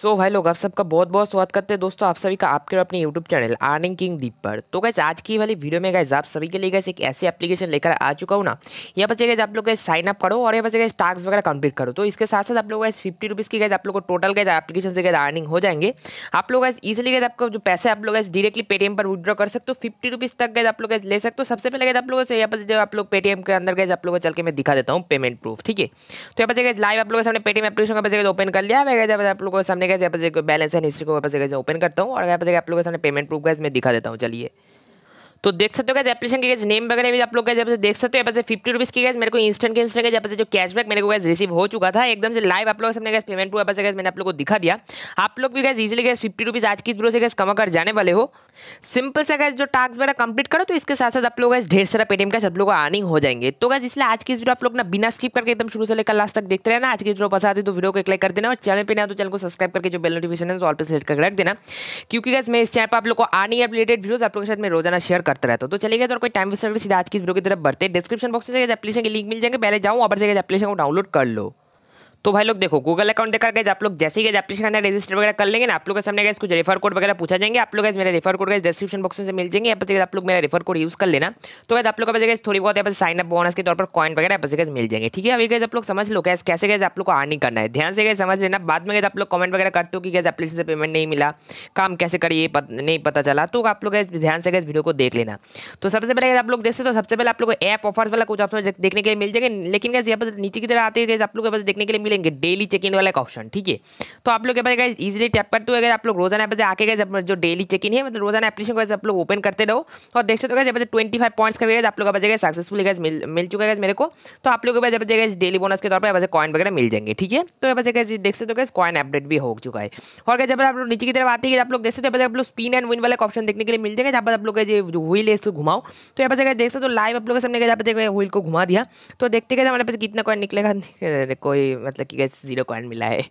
सो so, भाई लोग आप सबका बहुत बहुत स्वागत करते हैं दोस्तों आप सभी का आपके और अपने YouTube channel earning king Deep पर तो गैस आज की वाली वीडियो में गैस आप सभी के लिए गैस एक ऐसी एप्लीकेशन लेकर आ चुका हूँ ना यहाँ पर गैस आप लोग गैस साइन अप करो और यहाँ पर गैस टास्क वगैरह कंप्लीट करो तो इसके साथ साथ आप लोग गैस फिफ्टी रुपीज़ की गैस आप लोग को टोटल गैस एप्लीकेशन से गैस अर्निंग हो जाएंगे आप लोग गैस ईजिली गए आपको जो पैसे आप लोग गैस डायरेक्टली पेटीएम पर विद्रॉ कर सकते हो फिफ्टी रुपीज़ तक गए आप लोग गैस ले सकते हो सबसे पहले गए आप लोगों से यहाँ पर जब आप लोग पेटीएम के अंदर गए आप लोगों को चल के मैं दिखा देता हूँ पेमेंट प्रूफ ठीक है तो यहाँ पर गैस लाइव आप लोगों के सामने पेटीएम एप्लीकेशन का पैसे ओपन कर लिया है आप लोगों के सामने गया यहाँ पर बैलेंस एंड हिस्ट्री को वापस से ओपन करता हूँ और यहाँ पर आप लोगों के सामने पेमेंट प्रूफ गैस मैं दिखा देता हूँ चलिए तो देख सकते हो गैस एप्लीकेशन के गैस नेम वगैरह भी आप लोग गैस देख सकते हो यहाँ फिफ्टी रुपीज़ की गैस मेरे को इंस्टेंट के इंस्टेंट यहाँ से जो कैशबैक मेरे को गैस रिसीव हो चुका था एकदम से लाइव आप लोग सामने गैस पेमेंट हुआ पैसे गैस मैंने आप लोग को दिखा दिया आप लोग भी guys easily guys fifty rupees आज की वीडियो से गैस कमा कर जाने वाले हो सिंपल सा गैस जो टास्क वगैरह कंप्लीट करो तो इसके साथ साथ आप लोग गैस ढेर सारा पेटीएम का सब लोग अर्निंग हो जाएंगे तो गैस इसलिए आज की वीडियो आप लोग ना बिना स्किप करके एकदम शुरू से लेकर लास्ट तक देखते रहना आज की वीडियो पसंद आती तो वीडियो को क्लिक कर देना और चैनल पर ना तो चैनल को सब्सक्राइब करके जो बेल नोटिफिकेशन है ऑल पर सेलेक्ट करके रख देना क्योंकि गैस मैं इस चैनल पर आप लोग को आर्निंग रिलेटेड वीडियो आप लोगों के साथ मैं रोजाना शेयर करते रहते हूँ तो चलिए तो और कोई टाइम वेस्ट करके सीधा आज की वीडियो की तरफ बढ़ते डिस्क्रिप्शन बॉक्स से एप्लीकेशन के लिंक मिल जाएंगे पहले जाऊँ वहाँ पर से एप्लीकेशन को डाउनलोड कर लो तो भाई लोग देखो गूगल अकाउंट देखा गए आप लोग जैसे ही एप्लीकेशन के अंदर रजिस्टर वगैरह कर लेंगे ना आप लोगों के सामने इसको रेफर कोड वगैरह पूछा जाएंगे आप लोग मेरे रेफर कोड डिस्क्रिप्शन बॉक्स में मिल जाएंगे यहाँ पर आप लोग मेरा रेफर कोड यूज कर लेना तो गैस आप लोग का थोड़ी बहुत यहाँ पर साइन अप बोनस के तौर पर कॉइन वगैरह यहाँ पर मिल जाएंगे ठीक है अभी गैस आप लोग समझ लो गैस कैसे गैस आप लोग को आर्निंग करना है ध्यान से गए समझ लेना बाद में गए आप लोग कमेंट वगैरह करते हो कि गैस एप्लीकेशन से पेमेंट नहीं मिला काम कैसे करिए नहीं पता चला तो आप लोग गैस ध्यान से गए वीडियो को देख लेना तो सबसे पहले आप लोग देख सकते हो सबसे पहले आप लोग ऐप ऑफर्स वाला कुछ ऑप्शन देखने के लिए मिल जाएंगे लेकिन गैस यहाँ पर नीचे की तरह आते हैं आप लोग देखने के लिए मिलेगा देंगे डेली चेक इन वाला एक ऑप्शन ठीक है तो आप लोग के पास इजीली टैप करते हुए अगर आप लोग रोजाना ऐप आके गए जो डेली चेक इन है मतलब रोजाना एप्लीकेशन को आप लोग ओपन करते रहो और देख सकते हो ट्वेंटी फाइव पॉइंट्स का आप लोग जगह सक्सेसफुल गैस मिल मिल चुका है मेरे को तो आप लोग के पास जगह डेली बोनस के तौर पर कॉइन वगैरह मिल जाएंगे ठीक है तो वैसे देख सकते हो गए कॉइन अपडेट भी हो चुका है और क्या जब आप लोग नीचे की तरफ आती है आप लोग देख सकते हो आप लोग स्पिन एंड विन वाले ऑप्शन देखने के लिए मिल जाएंगे जहाँ पर आप लोग व्हील है इसको घुमाओ तो यहाँ पर जगह देख सकते हो लाइव आप लोग के सामने जहाँ पर व्हील को घुमा दिया तो देखते गए हमारे पास कितना कॉइन निकलेगा कोई मतलब मतलब कि गैस जीरो कॉइन मिला है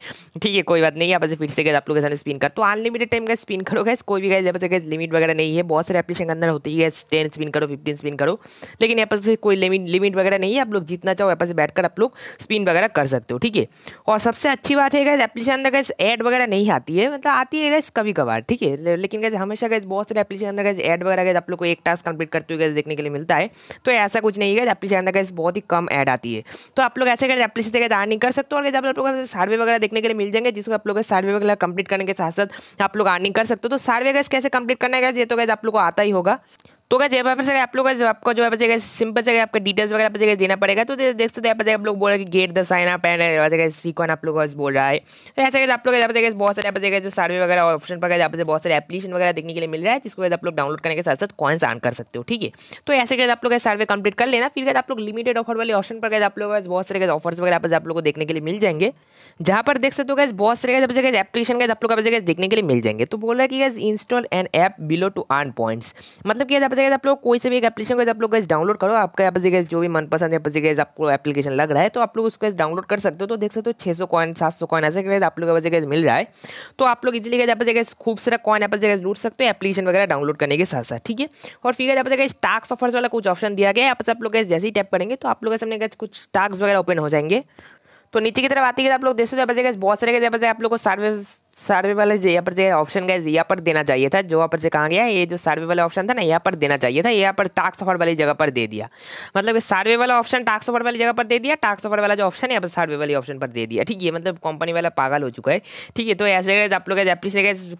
ठीक है कोई बात नहीं आप ऐसे फिर से गए आप लोग स्पिन कर तो अनलिमिटेड टाइम का स्पिन करो गैस कोई भी गैस जैसे गैस लिमिट वगैरह नहीं है बहुत सारे एप्लीकेशन के अंदर होती है गैस टेन स्पिन करो फिफ्टीन स्पिन करो लेकिन यहाँ पर से कोई लिमिट लिमिट वगैरह नहीं है आप लोग जितना चाहो यहाँ पर से बैठ आप लोग स्पिन वगैरह कर सकते हो ठीक है और सबसे अच्छी बात है गैस एप्लीकेशन अंदर गैस एड वगैरह नहीं आती है मतलब आती है गैस कभी कभार ठीक है लेकिन गैस हमेशा गैस बहुत सारे एप्लीकेशन अंदर गैस एड वगैरह गैस आप लोग को एक टास्क कंप्लीट करते हुए गैस देखने के लिए मिलता है तो ऐसा कुछ नहीं है एप्लीकेशन अंदर गैस बहुत ही कम ऐड आती है तो आप लोग ऐसे गैस एप्लीकेशन से गैस अर्निंग कर सकते हो और के पर आप लोगों को सर्वे वगैरह देखने के लिए मिल जाएंगे जिसको आप लोग सर्वे वगैरह कंप्लीट करने के साथ साथ आप लोग अर्निंग कर सकते हो तो सर्वे गैस कैसे कंप्लीट करना है गैस ये तो गैस आप लोग को आता ही होगा तो कैसे यहाँ पर सर आप लोग आपका जो है सिंपल से आपका डिटेल्स वगैरह पर देना पड़ेगा तो देख सकते हैं आप लोग बोल रहे हैं get the sign up and श्रीकॉन आप लोग बोल रहा है तो ऐसे कैसे आप लोग बहुत सारे बचेगा जो सर्वे वगैरह ऑप्शन पर आप बहुत सारे एप्लीकेशन वगैरह देखने के लिए मिल रहा है जिसको आप लोग डाउनलोड करने के साथ साथ कॉइन्स आन कर सकते हो ठीक है तो ऐसे कैसे आप लोग सर्वे कंप्लीट कर लेना फिर आप लोग लिमिटेड ऑफर वाले ऑप्शन पर आप लोग बहुत सारे ऑफर्स वगैरह पर आप लोग को देखने के लिए मिल जाएंगे जहाँ पर देख सकते हो गैस बहुत सारे जब जगह एप्लीकेशन गए आप लोग देखने के लिए मिल जाएंगे तो बोल रहा है कि guys install an app below to earn points मतलब कि बताइए आप लोग कोई से भी एक एप्लीकेशन आप लोग डाउनलोड करो आपका यहाँ पर जो भी मनपसंद है गैस आपको एप्लीकेशन लग रहा है तो आप लोग उसको डाउनलोड कर सकते हो तो देख सकते हो छह सौ कॉइन सात सौ कॉइन ऐसे आप लोग यहाँ पर मिल जाए तो आप लोग इजिली गैस यहाँ खूब सारा कॉइन यहाँ पर गैस लूट सकते हो एप्लीकेशन वगैरह डाउनलोड करने के साथ साथ ठीक है और फिर यहाँ पर टास्क ऑफर्स वाला कुछ ऑप्शन दिया गया है आप लोग जैसे ही टैप करेंगे तो आप लोग सामने कुछ टास्क वगैरह ओपन हो जाएंगे तो नीचे की तरफ आती है आप लोग देख सकते हो बहुत सारे आप लोग को सर्विस सर्वे वाले यहाँ पर जो ऑप्शन गए यहाँ पर देना चाहिए था जो यहाँ पर से कहा गया ये जो सर्वे वाला ऑप्शन था ना यहाँ पर देना चाहिए था यहाँ पर टास्क ऑफर वाली जगह पर दे दिया मतलब सर्वे वाला ऑप्शन टास्क ऑफर वाली जगह पर दे दिया टास्क ऑफर वाला जो ऑप्शन है यहाँ पर सर्वे वाली ऑप्शन पर दे दिया ठीक है मतलब कंपनी वाला पागल हो चुका है ठीक है तो ऐसे गए आप लोग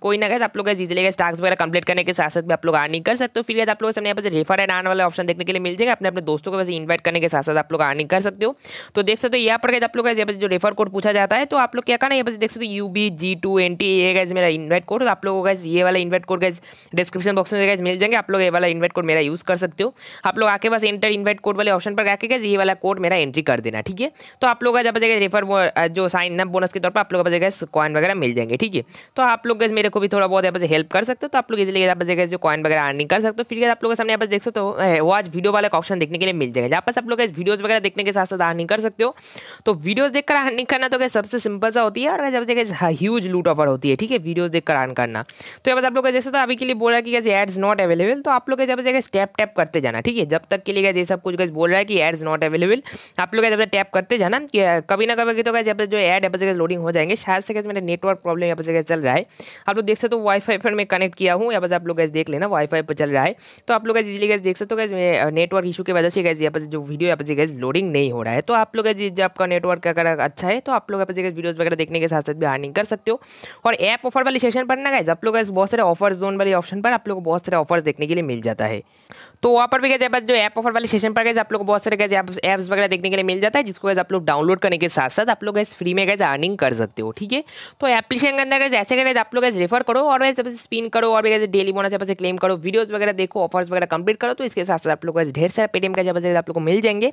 कोई ना गए आप लोग इजिली गए टास्क वगैरह कंप्लीट करने के साथ साथ आप लोग अर्निंग कर सकते हो फिर आप लोग यहाँ पर रेफर एंड आने वाले ऑप्शन देखने के लिए मिल जाएगा अपने अपने दोस्तों को वैसे इन्वाइट करने के साथ साथ आप लोग अर्निंग कर सकते हो तो देख सकते हो यहाँ पर गए आप लोग जो रेफर कोड पूछा जाता है तो आप लोग क्या करना यहाँ पर देख सकते हो U B G two twenty ये गाइज मेरा इन्वाइट कोड तो आप लोगों गैस ये वाला invite code guys description box में गैस मिल जाएंगे आप लोग ये वाला इन्वाइट कोड मेरा यूज़ कर सकते हो आप लोग आके बस एंटर इन्वाइट कोड वाले ऑप्शन पर आके गैस ये वाला कोड मेरा एंट्री कर देना ठीक है तो आप लोग जब जाएगा रेफर जो साइन अप बोनस के तौर पर आप लोग का जगह कॉइन वगैरह मिल जाएंगे ठीक है तो आप लोग मेरे को भी थोड़ा बहुत यहाँ पर हेल्प कर सकते हो तो आप लोग इसलिए यहाँ पर जो कॉइन वगैरह अर्निंग कर सकते हो फिर आप लोग सामने यहाँ पर देख सकते हो वो आज वीडियो वाला ऑप्शन देखने के लिए मिल जाएगा जहाँ पास आप लोग वीडियोज़ वगैरह देखने के साथ साथ अर्निंग कर सकते हो तो वीडियोज़ देखकर अर्निंग करना तो सबसे सिंपल सा होती है और जब जगह ह्यूज लूट ऑफ कवर होती है ठीक है वीडियोस देखकर आन करना तो यहाँ पर आप लोग जैसे तो अभी के लिए बोला कि कैसे एड्स नॉट अवेलेबल तो आप लोग जब जगह टैप टैप करते जाना ठीक है जब तक के लिए ये सब कुछ कैसे बोल रहा है कि एड्स नॉट अवेलेबल आप लोग जब टैप करते जाना कि कभी ना कभी तो कैसे जो एड यहाँ पर लोडिंग हो जाएंगे शायद से कैसे मेरे नेटवर्क प्रॉब्लम यहाँ पर चल रहा है आप लोग देख सकते हो वाईफाई पर मैं कनेक्ट किया हूँ यहाँ पर आप लोग देख लेना वाईफाई पर चल रहा है तो आप लोग इजीली कैसे देख सकते हो कैसे नेटवर्क इशू की वजह से कैसे यहाँ पर जो वीडियो यहाँ पर गैस लोडिंग नहीं हो रहा है तो आप लोग जब आपका नेटवर्क अगर अच्छा है तो आप लोग यहाँ पर वीडियोज़ वगैरह देखने के साथ साथ भी अर्निंग कर सकते हो और ऐप ऑफर वाले सेशन पर ना गाइज आप लोग बहुत सारे ऑफर जोन वाले ऑप्शन पर आप लोग को बहुत सारे ऑफर्स देखने के लिए मिल जाता है तो वहाँ पर भी गए जो ऐप ऑफर वाले सेशन पर गए आप लोग को बहुत सारे गए ऐप्स वगैरह देखने के लिए मिल जाता है जिसको गैस आप लोग डाउनलोड करने के साथ साथ आप लोग गैस फ्री में गए अर्निंग कर सकते हो ठीक है तो एप्लीकेशन के अंदर गैस ऐसे गए आप लोग गैस रेफर करो और वैसे स्पिन करो और भी डेली बोनस से क्लेम करो वीडियोज़ वगैरह देखो ऑफर्स वगैरह कंप्लीट करो तो इसके साथ साथ आप लोग ढेर सारे पेटीएम का जब आप लोग को मिल जाएंगे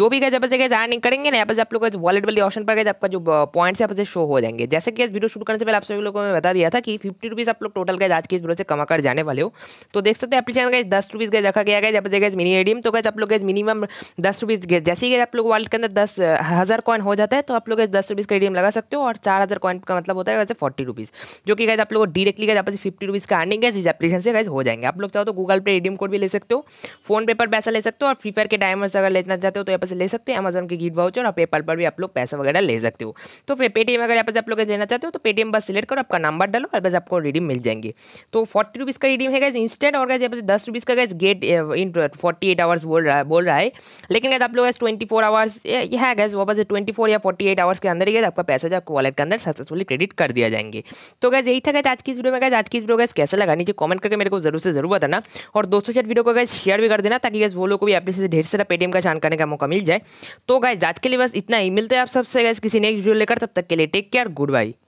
जो भी गैस से गए अर्निंग करेंगे ना यहाँ पर आप लोग वॉलेट वाले ऑप्शन पर गए आपका जो पॉइंट्स है शो हो जाएंगे जैसे कि वीडियो शूट करने से कल आप सभी लोगों ने बता दिया था कि फिफ्टी रुपीज़ आप लोग टोटल गए आज के इस ब्रो से कमा कर जाने वाले हो तो देख सकते हैं एप्लीकेशन गए दस रुपीज़ गए रखा गया गया जब देखा मिनी एडीएम तो गए आप लोग गए मिनिमम दस रुपीज़ गए जैसे ही आप लोग वॉलेट के अंदर दस हज़ार कॉइन हो जाता है तो आप लोग दस रुपीज़ का एडीएम लगा सकते हो और चार हज़ार कॉइन का मतलब होता है वैसे फोर्टी रुपीज़ जो कि गए आप लोग डायरेक्टली गए आपसे फिफ्टी रुपीज़ का अर्निंग है इस एप्लीकेशन से गए हो जाएंगे आप लोग चाहो तो गूगल पे एडीएम कोड भी ले सकते हो फोन पे पर पैसा ले सकते हो और फ्री फायर के डायमंड्स अगर लेना चाहते हो तो यहाँ से ले सकते हो अमेजन के गिफ्ट वाउचर और पेपाल पर भी आप लोग पैसा वगैरह ले सकते हो तो पेटीएम अगर यहाँ पर आप लोग लेना चाहते हो तो पेटीएम बस सिलेक्ट करो आपका नंबर डालो और बस आपको रिडीम मिल जाएंगे तो फोर्टी रुपीज़ का रिडीम है गैस इंस्टेंट और गैस दस रुपीज़ का guys get in forty eight hours बोल रहा है बोल रहा है लेकिन गैस आप लोग गैस ट्वेंटी फोर आवर्स है गैस वापस ट्वेंटी फोर या फोर्टी एट आवर्स के अंदर ही गैस आपका पैसा जो आपको वॉलेट के अंदर सक्सेसफुली क्रेडिट कर दिया जाएंगे तो गैस यही था गैस आज की वीडियो में गैस आज की वीडियो गैस कैसे लगा नीचे कमेंट करके मेरे को जरूर से जरूर बताना और दोस्तों चैट वीडियो को गैस शेयर भी कर देना ताकि गैस वो लोग को भी अपने से ढेर सारा पेटीएम का शान करने का मौका मिल जाए तो गैस आज के लिए बस इतना ही मिलते हैं आप सबसे गैस किसी नेक्स्ट वीडियो लेकर तब तक के लिए टेक केयर गुड बाई